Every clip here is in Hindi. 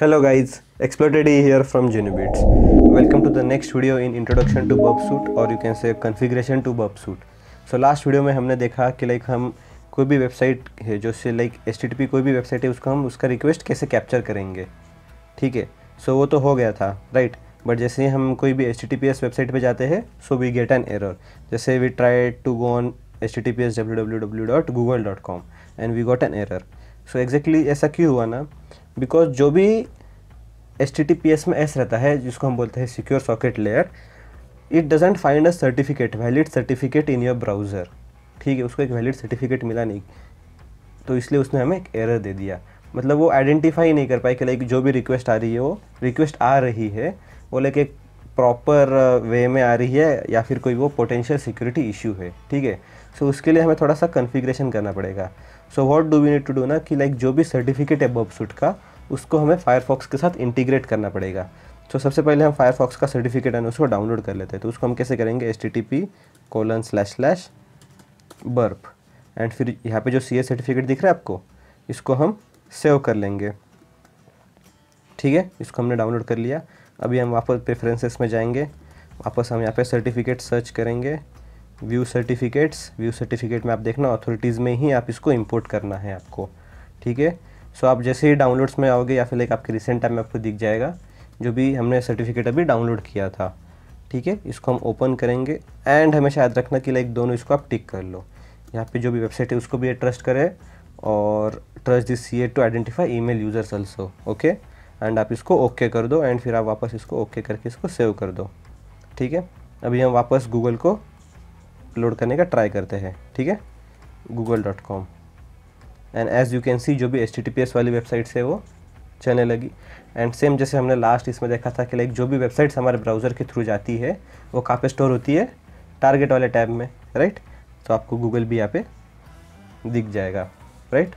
हेलो ई guys, Exploitedy here welcome to the next video in introduction to बब सूट और you can say say to बब सूट सो लास्ट वीडियो में हमने देखा कि लाइक हम कोई भी वेबसाइट है जो से लाइक एस कोई भी वेबसाइट है उसको हम उसका रिक्वेस्ट कैसे कैप्चर करेंगे ठीक है सो वो तो हो गया था राइट बट जैसे ही हम कोई भी एच वेबसाइट पर जाते हैं so we get an error जैसे we try to go on H T P S W W W dot Google dot com and we got an error so exactly ऐसा क्यों हुआ ना बिकॉज जो भी एस में एस रहता है जिसको हम बोलते हैं secure socket layer it doesn't find a certificate valid certificate in your browser ठीक है उसको एक वैलिड सर्टिफिकेट मिला नहीं तो इसलिए उसने हमें एक एरर दे दिया मतलब वो आइडेंटिफाई नहीं कर पाई कि लाइक जो भी रिक्वेस्ट आ रही है वो रिक्वेस्ट आ रही है वो लाइक एक प्रॉपर वे uh, में आ रही है या फिर कोई वो पोटेंशियल सिक्योरिटी इशू है ठीक है सो उसके लिए हमें थोड़ा सा कन्फिग्रेशन करना पड़ेगा so what do we need to do ना कि लाइक जो भी सर्टिफिकेट है सूट का उसको हमें फायरफॉक्स के साथ इंटीग्रेट करना पड़ेगा तो so, सबसे पहले हम फायरफॉक्स का सर्टिफिकेट है उसको डाउनलोड कर लेते हैं तो उसको हम कैसे करेंगे S T T P colon slash slash burp and फिर यहाँ पे जो सी ए सर्टिफिकेट दिख रहा है आपको इसको हम सेव कर लेंगे ठीक है इसको हमने डाउनलोड कर लिया अभी हम वापस प्रेफरेंसेस में जाएंगे वापस हम यहाँ पे सर्टिफिकेट सर्च करेंगे व्यू सर्टिफिकेट्स व्यू सर्टिफिकेट में आप देखना अथॉरिटीज़ में ही आप इसको इम्पोर्ट करना है आपको ठीक है सो आप जैसे ही डाउनलोड्स में आओगे या फिर लाइक आपके रिसेंट टाइम में आपको दिख जाएगा जो भी हमने सर्टिफिकेट अभी डाउनलोड किया था ठीक है इसको हम ओपन करेंगे एंड हमेशा याद रखना कि लाइक दोनों इसको आप टिक कर लो यहाँ पे जो भी वेबसाइट है उसको भी ये ट्रस्ट करे और trust this C A to identify email users also okay and आप इसको ओके okay कर दो एंड फिर आप वापस इसको ओके okay करके इसको सेव कर दो ठीक है अभी हम वापस गूगल को अपलोड करने का ट्राई करते हैं ठीक है Google dot com and as you can see जो भी एच वाली वेबसाइट्स है वो चलने लगी एंड सेम जैसे हमने लास्ट इसमें देखा था कि लाइक जो भी वेबसाइट्स हमारे ब्राउज़र के थ्रू जाती है वो कहाँ पे स्टोर होती है टारगेट वाले टैब में राइट तो आपको गूगल भी यहाँ पे दिख जाएगा right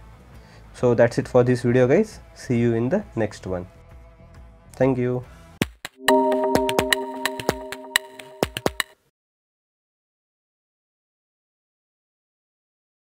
so that's it for this video guys see you in the next one thank you